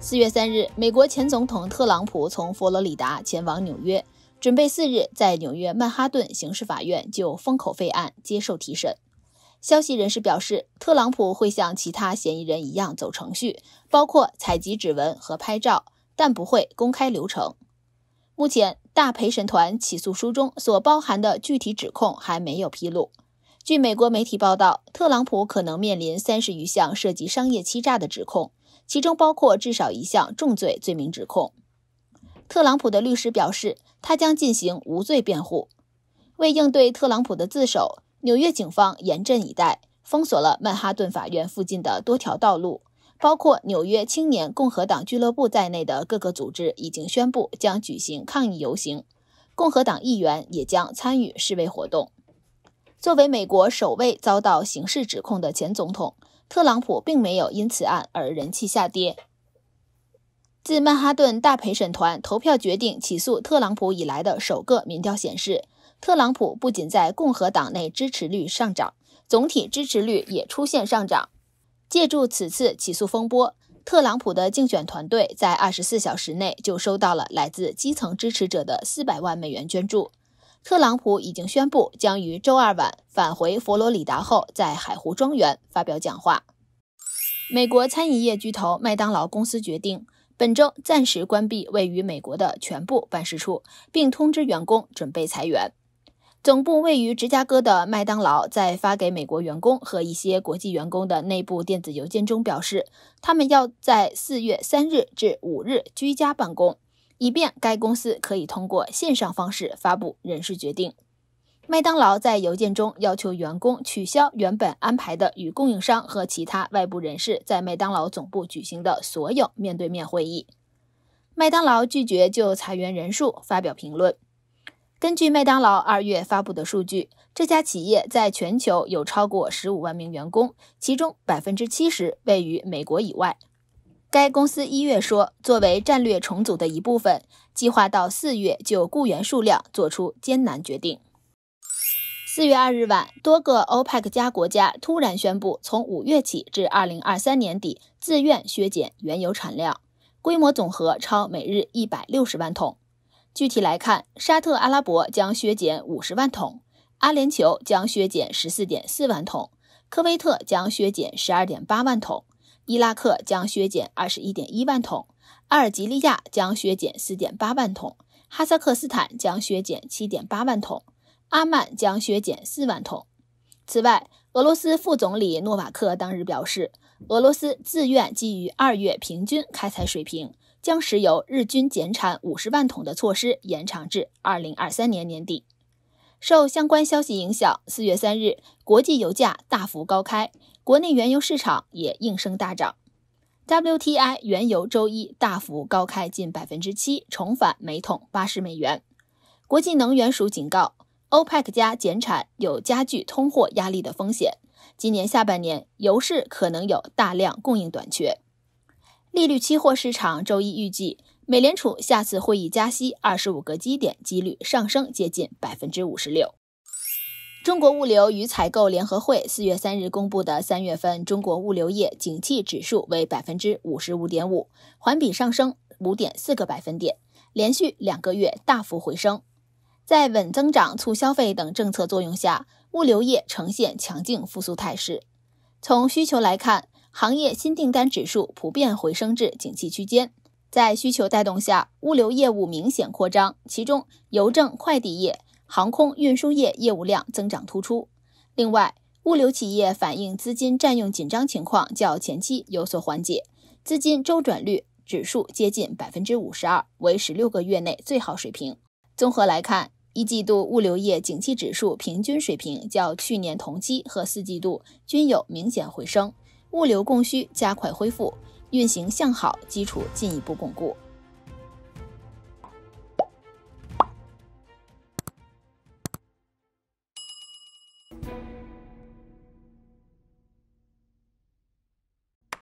四月三日，美国前总统特朗普从佛罗里达前往纽约，准备四日在纽约曼哈顿刑事法院就封口费案接受提审。消息人士表示，特朗普会像其他嫌疑人一样走程序，包括采集指纹和拍照，但不会公开流程。目前，大陪审团起诉书中所包含的具体指控还没有披露。据美国媒体报道，特朗普可能面临三十余项涉及商业欺诈的指控。其中包括至少一项重罪罪名指控。特朗普的律师表示，他将进行无罪辩护。为应对特朗普的自首，纽约警方严阵以待，封锁了曼哈顿法院附近的多条道路。包括纽约青年共和党俱乐部在内的各个组织已经宣布将举行抗议游行，共和党议员也将参与示威活动。作为美国首位遭到刑事指控的前总统。特朗普并没有因此案而人气下跌。自曼哈顿大陪审团投票决定起诉特朗普以来的首个民调显示，特朗普不仅在共和党内支持率上涨，总体支持率也出现上涨。借助此次起诉风波，特朗普的竞选团队在二十四小时内就收到了来自基层支持者的四百万美元捐助。特朗普已经宣布将于周二晚返回佛罗里达后，在海湖庄园发表讲话。美国餐饮业巨头麦当劳公司决定本周暂时关闭位于美国的全部办事处，并通知员工准备裁员。总部位于芝加哥的麦当劳在发给美国员工和一些国际员工的内部电子邮件中表示，他们要在四月三日至五日居家办公。以便该公司可以通过线上方式发布人事决定。麦当劳在邮件中要求员工取消原本安排的与供应商和其他外部人士在麦当劳总部举行的所有面对面会议。麦当劳拒绝就裁员人数发表评论。根据麦当劳二月发布的数据，这家企业在全球有超过十五万名员工，其中百分之七十位于美国以外。该公司一月说，作为战略重组的一部分，计划到四月就雇员数量做出艰难决定。四月二日晚，多个欧佩克加国家突然宣布，从五月起至二零二三年底自愿削减原油产量，规模总和超每日一百六十万桶。具体来看，沙特阿拉伯将削减五十万桶，阿联酋将削减十四点四万桶，科威特将削减十二点八万桶。伊拉克将削减二十一点一万桶，阿尔及利亚将削减四点八万桶，哈萨克斯坦将削减七点八万桶，阿曼将削减四万桶。此外，俄罗斯副总理诺瓦克当日表示，俄罗斯自愿基于二月平均开采水平，将石油日均减产五十万桶的措施延长至二零二三年年底。受相关消息影响，四月三日，国际油价大幅高开，国内原油市场也应声大涨。WTI 原油周一大幅高开近百分之七，重返每桶八十美元。国际能源署警告，欧佩克加减产有加剧通货压力的风险，今年下半年油市可能有大量供应短缺。利率期货市场周一预计。美联储下次会议加息二十五个基点几率上升接近百分之五十六。中国物流与采购联合会四月三日公布的三月份中国物流业景气指数为百分之五十五点五，环比上升五点四个百分点，连续两个月大幅回升。在稳增长、促消费等政策作用下，物流业呈现强劲复苏态势。从需求来看，行业新订单指数普遍回升至景气区间。在需求带动下，物流业务明显扩张，其中邮政快递业、航空运输业业务量增长突出。另外，物流企业反映资金占用紧张情况较前期有所缓解，资金周转率指数接近百分之五十二，为十六个月内最好水平。综合来看，一季度物流业景气指数平均水平较去年同期和四季度均有明显回升，物流供需加快恢复。运行向好，基础进一步巩固。